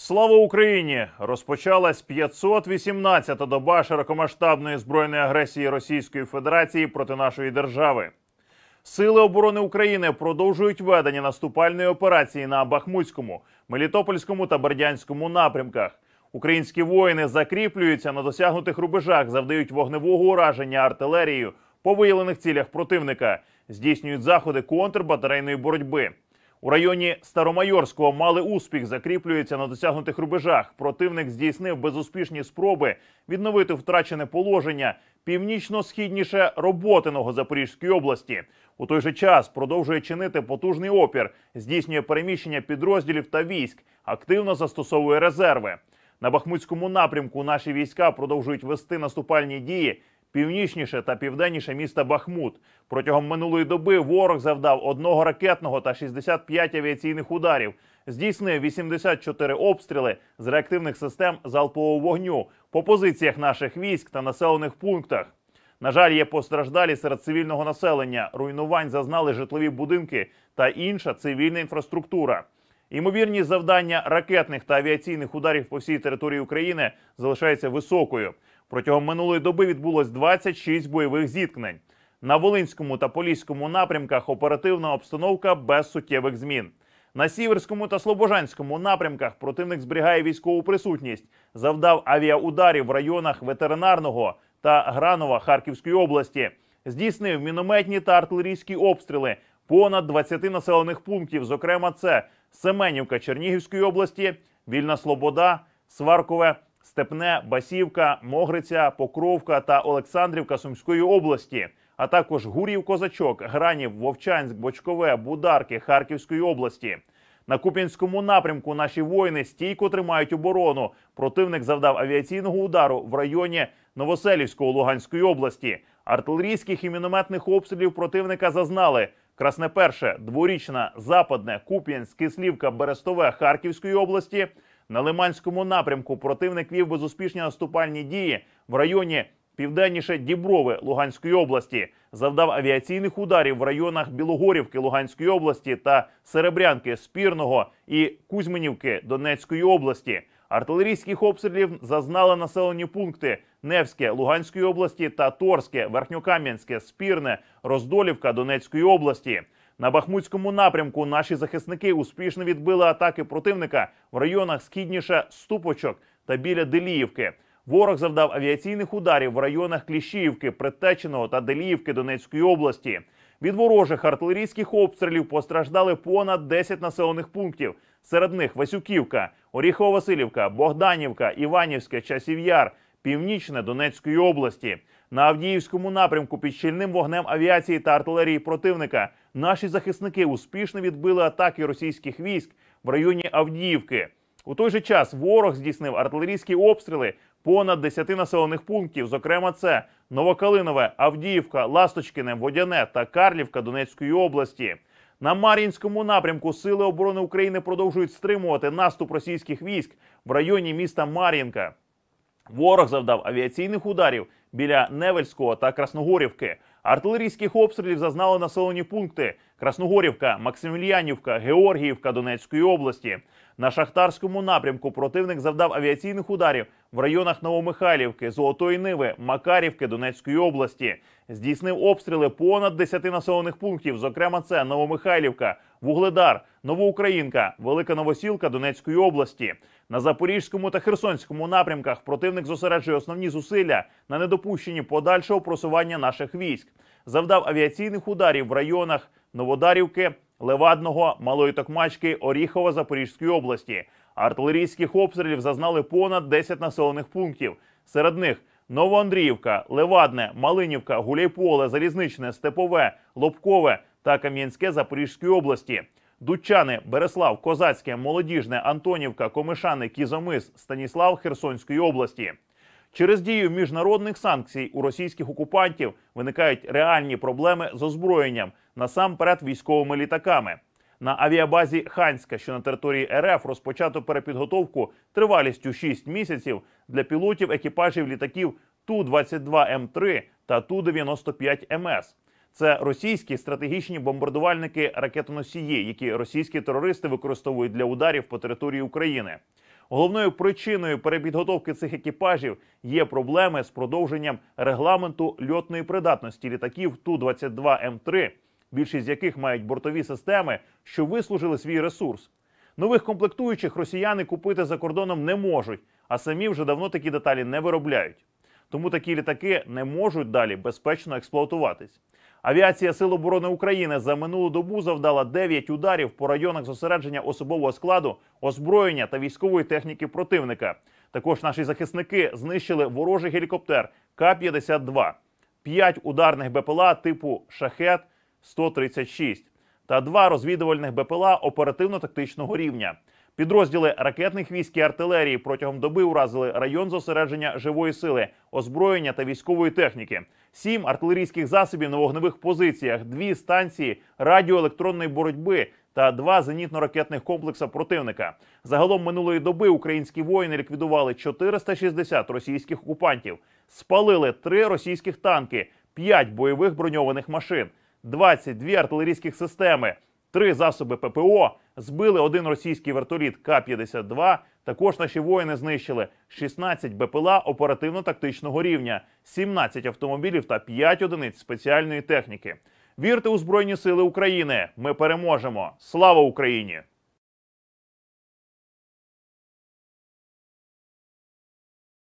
Слава Україні! Розпочалась 518-та доба широкомасштабної збройної агресії Російської Федерації проти нашої держави. Сили оборони України продовжують ведення наступальної операції на Бахмутському, Мелітопольському та Бердянському напрямках. Українські воїни закріплюються на досягнутих рубежах, завдають вогневого ураження артилерією по виявлених цілях противника, здійснюють заходи контрбатарейної боротьби. У районі Старомайорського мали успіх, закріплюється на досягнутих рубежах. Противник здійснив безуспішні спроби відновити втрачене положення північно-східніше роботиного Запорізької області. У той же час продовжує чинити потужний опір, здійснює переміщення підрозділів та військ, активно застосовує резерви. На Бахмутському напрямку наші війська продовжують вести наступальні дії Північніше та південніше міста Бахмут протягом минулої доби ворог завдав одного ракетного та 65 авіаційних ударів, здійснив 84 обстріли з реактивних систем залпового вогню по позиціях наших військ та населених пунктах. На жаль, є постраждалі серед цивільного населення. Руйнувань зазнали житлові будинки та інша цивільна інфраструктура. Ймовірність завдання ракетних та авіаційних ударів по всій території України залишається високою. Протягом минулої доби відбулось 26 бойових зіткнень. На Волинському та Поліському напрямках оперативна обстановка без суттєвих змін. На Сіверському та Слобожанському напрямках противник зберігає військову присутність, завдав авіаударів в районах ветеринарного та Гранова Харківської області, здійснив мінометні та артилерійські обстріли понад 20 населених пунктів. Зокрема, це Семенівка Чернігівської області, Вільна Слобода, Сваркове Степне, Басівка, Могриця, Покровка та Олександрівка Сумської області, а також Гурів, Козачок, Гранів, Вовчанськ, Бочкове, Бударки Харківської області. На Куп'янському напрямку наші воїни стійко тримають оборону. Противник завдав авіаційного удару в районі Новоселівського Луганської області. Артилерійських і мінометних обстрілів противника зазнали Красне перше, дворічна, западне, Куп'янськ, Кислівка, Берестове Харківської області. На Лиманському напрямку противник вів безуспішні наступальні дії в районі південніше Діброви Луганської області, завдав авіаційних ударів в районах Білогорівки Луганської області та Серебрянки Спірного і Кузьминівки Донецької області. Артилерійських обстрілів зазнали населені пункти Невське Луганської області та Торське, Верхньокам'янське, Спірне, Роздолівка Донецької області. На Бахмутському напрямку наші захисники успішно відбили атаки противника в районах східніше Ступочок та біля Деліївки. Ворог завдав авіаційних ударів в районах Кліщіївки, Притеченого та Деліївки Донецької області. Від ворожих артилерійських обстрілів постраждали понад 10 населених пунктів. Серед них Васюківка, Оріхово-Василівка, Богданівка, Іванівське, Часів'яр, Північне Донецької області. На Авдіївському напрямку під щільним вогнем авіації та артилерії противника наші захисники успішно відбили атаки російських військ в районі Авдіївки. У той же час ворог здійснив артилерійські обстріли понад 10 населених пунктів. Зокрема, це Новокалинове, Авдіївка, Ласточкине, Водяне та Карлівка Донецької області. На Мар'їнському напрямку Сили оборони України продовжують стримувати наступ російських військ в районі міста Мар'їнка. Ворог завдав авіаційних ударів біля Невельського та Красногорівки. Артилерійських обстрілів зазнали населені пункти Красногорівка, Максимільянівка, Георгіївка Донецької області. На шахтарському напрямку противник завдав авіаційних ударів в районах Новомихайлівки, Золотої Ниви, Макарівки Донецької області. Здійснив обстріли понад 10 населених пунктів. Зокрема, це Новомихайлівка, Вугледар, Новоукраїнка, Велика Новосілка Донецької області. На запорізькому та херсонському напрямках противник зосереджує основні зусилля на недопущенні подальшого просування наших військ, завдав авіаційних ударів в районах Новодарівки, Левадного, Малої Токмачки, Оріхова, Запорізької області. Артилерійських обстрілів зазнали понад 10 населених пунктів. Серед них Новоандріївка, Левадне, Малинівка, Гуляйполе, Залізничне, Степове, Лобкове та Кам'янське Запорізької області. Дучани, Береслав, Козацьке, Молодіжне, Антонівка, Комишани, Кізомис, Станіслав Херсонської області. Через дію міжнародних санкцій у російських окупантів виникають реальні проблеми з озброєнням насамперед військовими літаками. На авіабазі Ханська, що на території РФ, розпочато перепідготовку тривалістю 6 місяців для пілотів екіпажів літаків Ту 22 М3 та Ту 95 МС. Це російські стратегічні бомбардувальники ракетоносії, які російські терористи використовують для ударів по території України. Головною причиною перепідготовки цих екіпажів є проблеми з продовженням регламенту льотної придатності літаків ту 22 м 3 більшість з яких мають бортові системи, що вислужили свій ресурс. Нових комплектуючих росіяни купити за кордоном не можуть, а самі вже давно такі деталі не виробляють. Тому такі літаки не можуть далі безпечно експлуатуватись. Авіація Сил оборони України за минулу добу завдала 9 ударів по районах зосередження особового складу, озброєння та військової техніки противника. Також наші захисники знищили ворожий гелікоптер К-52, 5 ударних БПЛА типу шахет 136 та 2 розвідувальних БПЛА оперативно-тактичного рівня. Підрозділи ракетних військ і артилерії протягом доби уразили район зосередження живої сили, озброєння та військової техніки, сім артилерійських засобів на вогневих позиціях, дві станції радіоелектронної боротьби та два зенітно-ракетних комплекса противника. Загалом минулої доби українські воїни ліквідували 460 російських окупантів, спалили три російських танки, п'ять бойових броньованих машин, 22 артилерійських системи. Три засоби ППО збили один російський вертоліт К-52. Також наші воїни знищили 16 БПЛА оперативно-тактичного рівня, 17 автомобілів та 5 одиниць спеціальної техніки. Вірте у Збройні Сили України! Ми переможемо! Слава Україні!